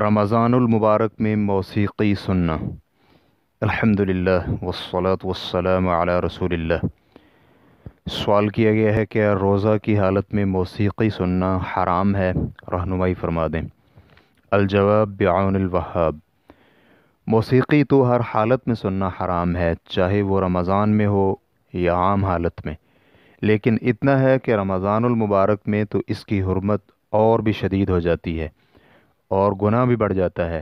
رمضان المبارک میں موسیقی سننا الحمد للہ و سولت وسلم رسول اللہ سوال کیا گیا ہے کہ روزہ کی حالت میں موسیقی سننا حرام ہے رہنمائی فرما دیں الجواب بعون الوہاب موسیقی تو ہر حالت میں سننا حرام ہے چاہے وہ رمضان میں ہو یا عام حالت میں لیکن اتنا ہے کہ رمضان المبارک میں تو اس کی حرمت اور بھی شدید ہو جاتی ہے اور گناہ بھی بڑھ جاتا ہے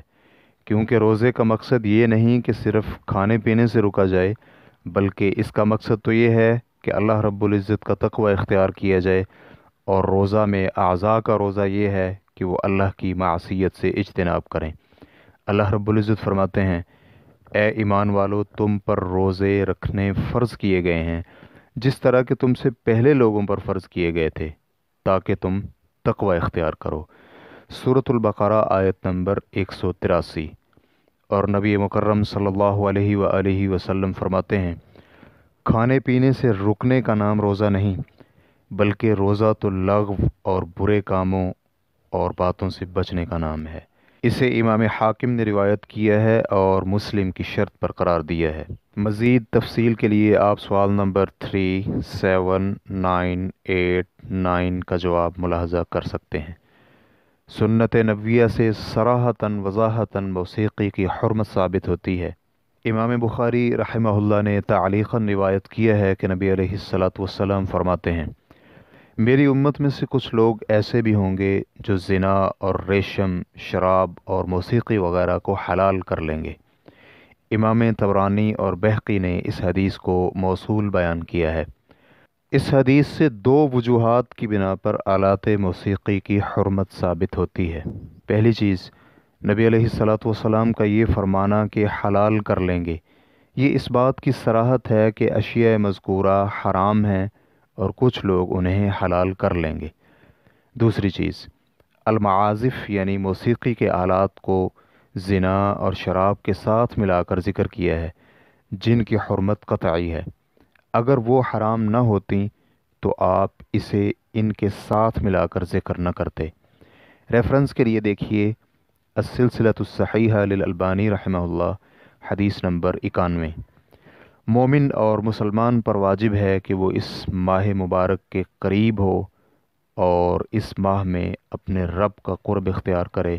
کیونکہ روزے کا مقصد یہ نہیں کہ صرف کھانے پینے سے رکا جائے بلکہ اس کا مقصد تو یہ ہے کہ اللہ رب العزت کا تقوی اختیار کیا جائے اور روزہ میں اعضاء کا روزہ یہ ہے کہ وہ اللہ کی معصیت سے اجتناب کریں اللہ رب العزت فرماتے ہیں اے ایمان والو تم پر روزے رکھنے فرض کیے گئے ہیں جس طرح کہ تم سے پہلے لوگوں پر فرض کیے گئے تھے تاکہ تم تقوی اختیار کرو صورت البقرہ آیت نمبر ایک سو تراسی اور نبی مکرم صلی اللہ علیہ وآلہ وسلم فرماتے ہیں کھانے پینے سے رکنے کا نام روزہ نہیں بلکہ روزہ تو لغو اور برے کاموں اور باتوں سے بچنے کا نام ہے اسے امام حاکم نے روایت کیا ہے اور مسلم کی شرط پر قرار دیا ہے مزید تفصیل کے لیے آپ سوال نمبر three seven nine eight nine کا جواب ملاحظہ کر سکتے ہیں سنت نبویہ سے سراہ وضاحتاً موسیقی کی حرمت ثابت ہوتی ہے امام بخاری رحمہ اللہ نے تعلیقاً روایت کیا ہے کہ نبی علیہ السلۃ وسلم فرماتے ہیں میری امت میں سے کچھ لوگ ایسے بھی ہوں گے جو زنا اور ریشم شراب اور موسیقی وغیرہ کو حلال کر لیں گے امام تبرانی اور بحقی نے اس حدیث کو موصول بیان کیا ہے اس حدیث سے دو وجوہات کی بنا پر آلات موسیقی کی حرمت ثابت ہوتی ہے پہلی چیز نبی علیہ السلاۃ وسلام کا یہ فرمانا کہ حلال کر لیں گے یہ اس بات کی سراحت ہے کہ اشیاء مذکورہ حرام ہیں اور کچھ لوگ انہیں حلال کر لیں گے دوسری چیز المعازف یعنی موسیقی کے آلات کو زنا اور شراب کے ساتھ ملا کر ذکر کیا ہے جن کی حرمت قطعی ہے اگر وہ حرام نہ ہوتیں تو آپ اسے ان کے ساتھ ملا کر ذکر نہ کرتے ریفرنس کے لیے دیکھیے السلسلۃ الصحیحہ للالبانی رحمہ اللہ حدیث نمبر اکانوے مومن اور مسلمان پر واجب ہے کہ وہ اس ماہ مبارک کے قریب ہو اور اس ماہ میں اپنے رب کا قرب اختیار کرے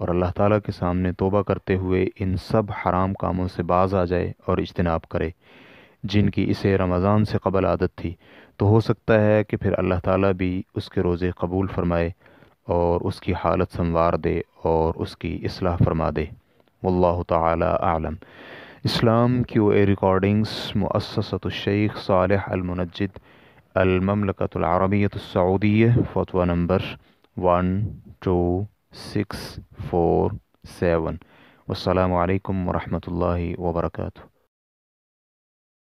اور اللہ تعالیٰ کے سامنے توبہ کرتے ہوئے ان سب حرام کاموں سے باز آ جائے اور اجتناب کرے جن کی اسے رمضان سے قبل عادت تھی تو ہو سکتا ہے کہ پھر اللہ تعالیٰ بھی اس کے روزے قبول فرمائے اور اس کی حالت سنوار دے اور اس کی اصلاح فرما دے واللہ تعالی اعلم اسلام کیو اے ریکارڈنگس مؤسسۃ الشیخ صالح المنجد المملکت العربیت السعودیہ فتویٰ نمبر one two six four seven والسلام علیکم ورحمۃ اللہ وبرکاتہ